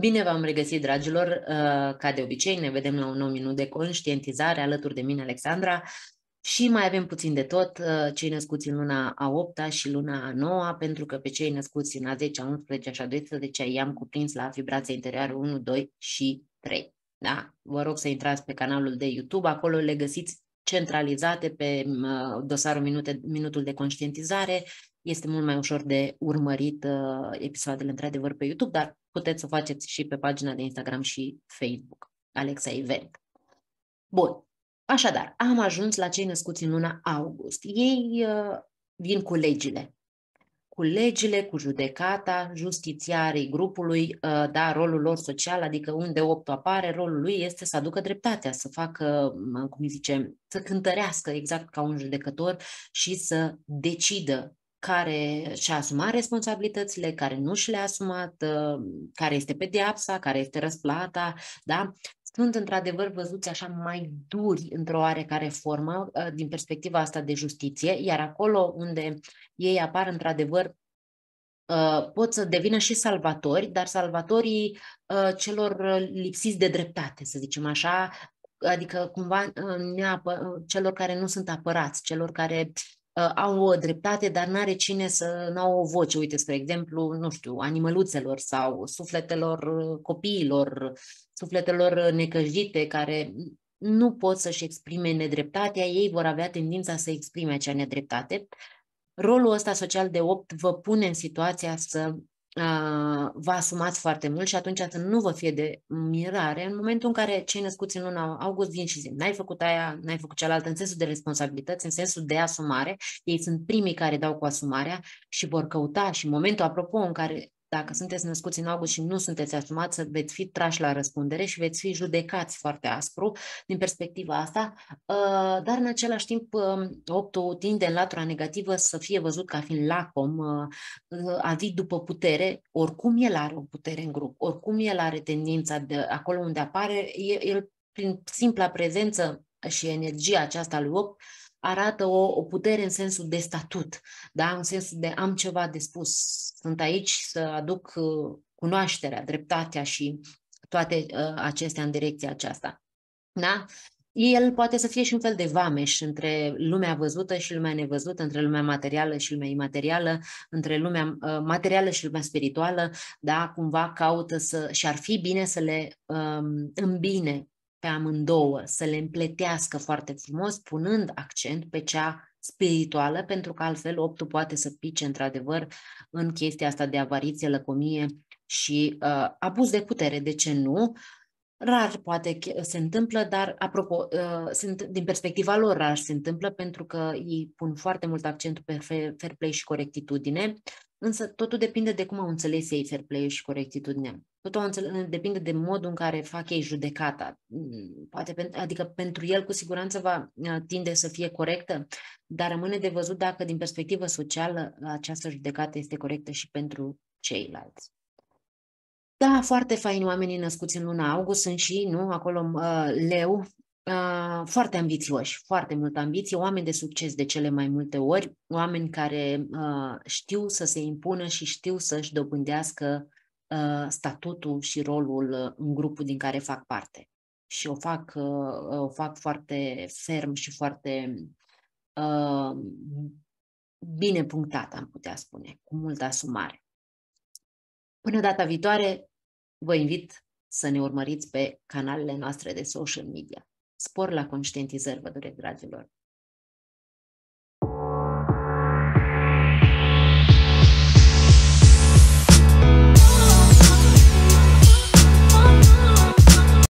Bine v-am regăsit, dragilor! Uh, ca de obicei, ne vedem la un nou minut de conștientizare alături de mine, Alexandra, și mai avem puțin de tot uh, cei născuți în luna a 8 -a și luna a 9 -a, pentru că pe cei născuți în a 10, a 11 și a 12 i-am cuprins la vibrația interioară 1, 2 și 3. Da? Vă rog să intrați pe canalul de YouTube, acolo le găsiți centralizate pe uh, dosarul minute, Minutul de Conștientizare. Este mult mai ușor de urmărit episoadele într-adevăr pe YouTube, dar puteți să faceți și pe pagina de Instagram și Facebook, Alexa Event. Bun. Așadar, am ajuns la cei născuți în luna august. Ei uh, vin cu legile. Cu legile, cu judecata, justițiarii grupului, uh, da, rolul lor social, adică unde optul apare, rolul lui este să aducă dreptatea, să facă, uh, cum zice, să cântărească exact ca un judecător și să decidă care și-a asumat responsabilitățile, care nu și le-a asumat, uh, care este pedeapsa, care este răsplata, da? Sunt într-adevăr văzuți așa mai duri într-o oarecare formă uh, din perspectiva asta de justiție, iar acolo unde ei apar într-adevăr uh, pot să devină și salvatori, dar salvatorii celor lipsiți de dreptate, să zicem așa, adică cumva celor care nu sunt apărați, celor care Ă, au o dreptate, dar n-are cine să n-au o voce. Uite, spre exemplu, nu știu, animăluțelor sau sufletelor ă, copiilor, sufletelor ă, necăjite care nu pot să-și exprime nedreptatea, ei vor avea tendința să exprime acea nedreptate. Rolul ăsta social de opt vă pune în situația să Uh, vă asumați foarte mult și atunci să nu vă fie de mirare în momentul în care cei născuți în luna august vin și zic n-ai făcut aia, n-ai făcut cealaltă, în sensul de responsabilități, în sensul de asumare. Ei sunt primii care dau cu asumarea și vor căuta și momentul, apropo, în care dacă sunteți născuți în august și nu sunteți asumați, veți fi trași la răspundere și veți fi judecați foarte aspru din perspectiva asta, uh, dar în același timp um, optul tinde în latura negativă să fie văzut ca fiind lacom, uh, uh, avit după putere, oricum el are o putere în grup, oricum el are tendința de acolo unde apare, el prin simpla prezență și energia aceasta lui 8 arată o, o putere în sensul de statut, da? în sensul de am ceva de spus, sunt aici să aduc uh, cunoașterea, dreptatea și toate uh, acestea în direcția aceasta. Da? El poate să fie și un fel de vameș între lumea văzută și lumea nevăzută, între lumea materială și lumea imaterială, între lumea uh, materială și lumea spirituală, da, cumva caută să și ar fi bine să le um, îmbine pe amândouă, să le împletească foarte frumos, punând accent pe cea spirituală, pentru că altfel optul poate să pice într-adevăr în chestia asta de avariție, lăcomie și uh, abuz de putere, de ce nu? Rar poate se întâmplă, dar apropo, uh, sunt, din perspectiva lor rar se întâmplă pentru că ei pun foarte mult accent pe fair play și corectitudine, însă totul depinde de cum au înțeles ei fair play și corectitudine. Totul o înțeleg, depinde de modul în care fac ei judecata. Mm, poate adică pentru el cu siguranță va uh, tinde să fie corectă, dar rămâne de văzut dacă din perspectivă socială această judecată este corectă și pentru ceilalți. Da, foarte fain oamenii născuți în luna august sunt și, nu, acolo uh, leu, uh, foarte ambițioși, foarte multă ambiție, oameni de succes de cele mai multe ori, oameni care uh, știu să se impună și știu să-și dobândească Uh, statutul și rolul uh, în grupul din care fac parte. Și o fac, uh, o fac foarte ferm și foarte bine punctat, am putea spune, cu multă asumare. Până data viitoare, vă invit să ne urmăriți pe canalele noastre de social media. Spor la conștientizări vă doresc, dragilor!